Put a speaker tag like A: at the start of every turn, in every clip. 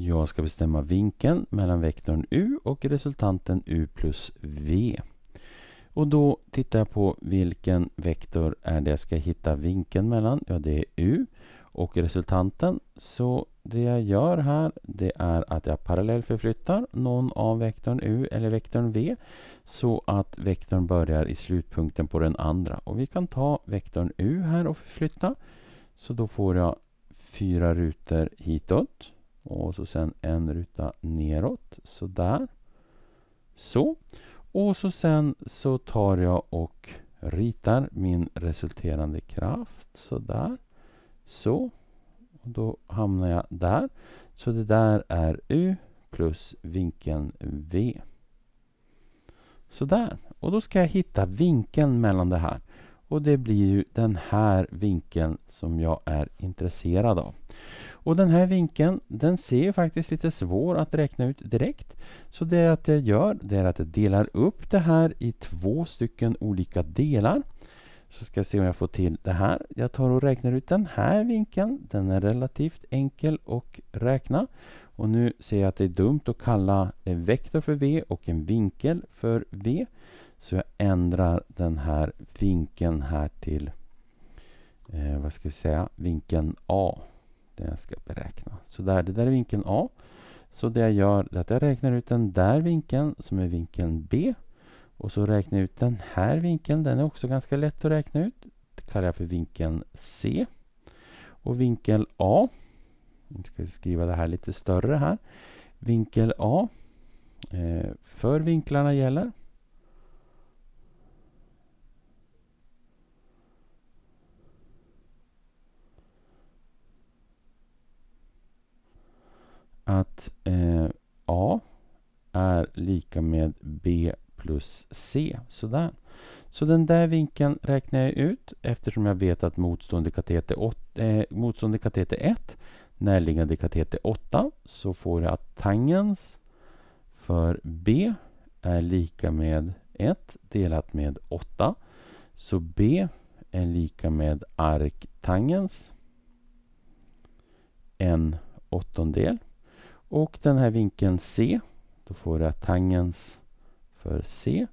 A: Jag ska bestämma vinkeln mellan vektorn u och resultanten u plus v. Och då tittar jag på vilken vektor är det jag ska hitta vinkeln mellan. Ja, det är u och resultanten. Så det jag gör här det är att jag parallellförflyttar någon av vektorn u eller vektorn v så att vektorn börjar i slutpunkten på den andra. Och vi kan ta vektorn u här och förflytta. Så då får jag fyra rutor hitåt. Och så sen en ruta neråt, så där. Så. Och så sen så tar jag och ritar min resulterande kraft, så där. Så. Och då hamnar jag där. Så det där är U plus vinkeln V. Sådär. Och då ska jag hitta vinkeln mellan det här. Och det blir ju den här vinkeln som jag är intresserad av. Och den här vinkeln den ser faktiskt lite svår att räkna ut direkt. Så det att jag gör det är att jag delar upp det här i två stycken olika delar. Så ska jag se om jag får till det här. Jag tar och räknar ut den här vinkeln. Den är relativt enkel att räkna. Och nu ser jag att det är dumt att kalla en vektor för v och en vinkel för v. Så jag ändrar den här vinkeln här till eh, vad ska vi säga, vinkeln A. Den jag ska beräkna. Så där, det där är vinkeln A. Så det jag gör är att jag räknar ut den där vinkeln som är vinkeln B. Och så räknar jag ut den här vinkeln. Den är också ganska lätt att räkna ut. Det kallar jag för vinkeln C. Och vinkel A. Nu ska jag skriva det här lite större här. Vinkel A. Eh, för vinklarna gäller att eh, A är lika med B plus C. Sådär. Så den där vinkeln räknar jag ut eftersom jag vet att motstående kateter, 8, eh, motstående kateter 1 närliggande kateter 8 så får jag att tangens för B är lika med 1 delat med 8. Så B är lika med arktangens en åttondel och den här vinkeln C, då får jag tangens för C.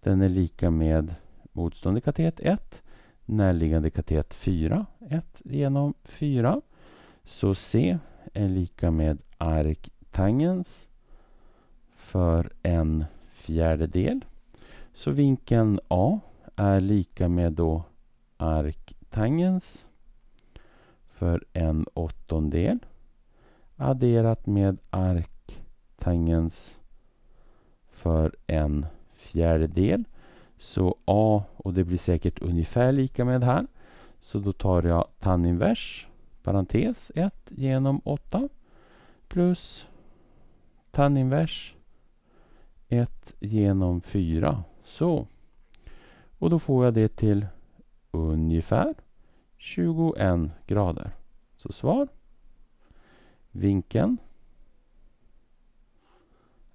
A: Den är lika med motstående katet 1, närliggande katet 4, 1 genom 4. Så C är lika med arktangens för en fjärdedel. Så vinkeln A är lika med då arktangens för en åttondel adderat med arktangens för en fjärdedel. Så A, och det blir säkert ungefär lika med här. Så då tar jag tanninvers, parentes 1 genom 8 plus tanninvers 1 genom 4. Så. Och då får jag det till ungefär 21 grader. Så svar vinkeln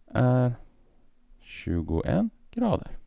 A: är 21 grader.